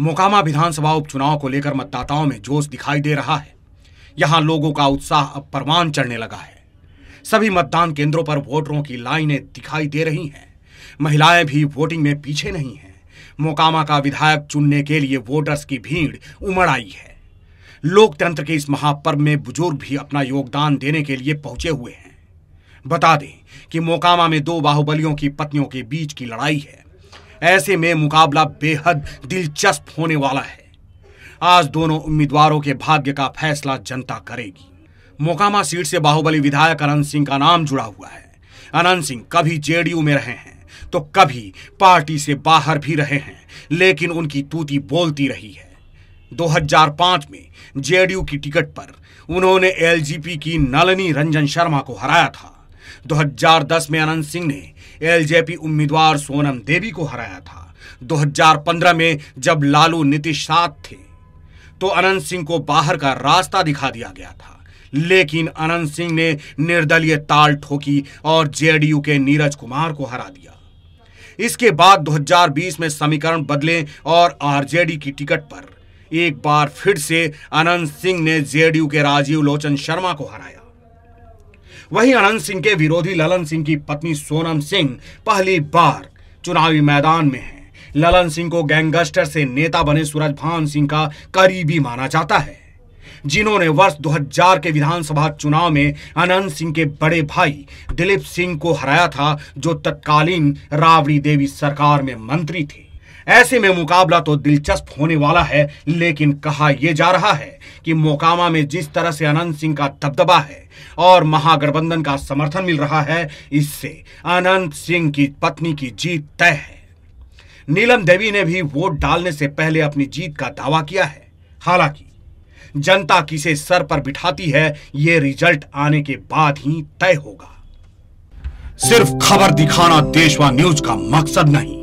मोकामा विधानसभा उपचुनाव को लेकर मतदाताओं में जोश दिखाई दे रहा है यहां लोगों का उत्साह अब परवान चढ़ने लगा है सभी मतदान केंद्रों पर वोटरों की लाइनें दिखाई दे रही हैं महिलाएं भी वोटिंग में पीछे नहीं हैं मोकामा का विधायक चुनने के लिए वोटर्स की भीड़ उमड़ आई है लोकतंत्र के इस महापर्व में बुजुर्ग भी अपना योगदान देने के लिए पहुंचे हुए हैं बता दें कि मोकामा में दो बाहुबलियों की पत्नियों के बीच की लड़ाई है ऐसे में मुकाबला बेहद दिलचस्प होने वाला है आज दोनों उम्मीदवारों के भाग्य का फैसला जनता करेगी मोकामा सीट से बाहुबली विधायक अनंत सिंह का नाम जुड़ा हुआ है अनंत सिंह कभी जेडीयू में रहे हैं तो कभी पार्टी से बाहर भी रहे हैं लेकिन उनकी तूती बोलती रही है 2005 में जेडीयू की टिकट पर उन्होंने एलजीपी की नलनी रंजन शर्मा को हराया था 2010 में अनंत सिंह ने एलजेपी उम्मीदवार सोनम देवी को हराया था 2015 में जब लालू नीतीश साथ थे तो अनंत सिंह को बाहर का रास्ता दिखा दिया गया था लेकिन अनंत सिंह ने निर्दलीय ताल ठोकी और जेडीयू के नीरज कुमार को हरा दिया इसके बाद 2020 में समीकरण बदले और आरजेडी की टिकट पर एक बार फिर से अनंत सिंह ने जेडीयू के राजीव लोचन शर्मा को हराया वहीं अनंत सिंह के विरोधी ललन सिंह की पत्नी सोनम सिंह पहली बार चुनावी मैदान में है ललन सिंह को गैंगस्टर से नेता बने सूरज भान सिंह का करीबी माना जाता है जिन्होंने वर्ष 2000 के विधानसभा चुनाव में अनंत सिंह के बड़े भाई दिलीप सिंह को हराया था जो तत्कालीन राबड़ी देवी सरकार में मंत्री थे ऐसे में मुकाबला तो दिलचस्प होने वाला है लेकिन कहा यह जा रहा है कि मोकामा में जिस तरह से अनंत सिंह का दबदबा है और महागठबंधन का समर्थन मिल रहा है इससे अनंत सिंह की पत्नी की जीत तय है नीलम देवी ने भी वोट डालने से पहले अपनी जीत का दावा किया है हालांकि जनता किसे सर पर बिठाती है ये रिजल्ट आने के बाद ही तय होगा सिर्फ खबर दिखाना देशवा न्यूज का मकसद नहीं